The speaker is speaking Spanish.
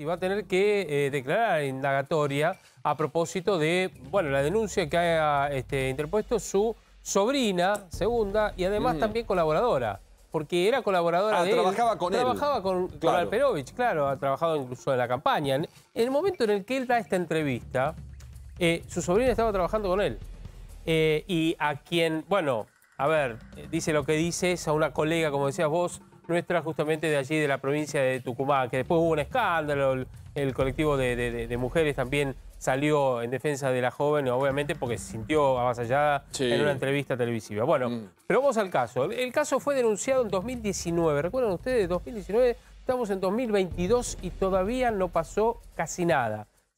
y va a tener que eh, declarar indagatoria a propósito de, bueno, la denuncia que ha este, interpuesto su sobrina, segunda, y además mm. también colaboradora. Porque era colaboradora ah, de él, Con trabajaba con claro. Con claro, ha trabajado incluso en la campaña. En el momento en el que él da esta entrevista, eh, su sobrina estaba trabajando con él. Eh, y a quien, bueno, a ver, dice lo que dice, es a una colega, como decías vos, nuestra justamente de allí, de la provincia de Tucumán, que después hubo un escándalo, el, colectivo de, mujeres también salió en defensa de la joven, obviamente porque se sintió avasallada en una entrevista televisiva. Bueno, mm. pero vamos al caso. El caso fue denunciado en 2019, ¿recuerdan ustedes? 2019, estamos en 2022 y todavía no pasó casi nada.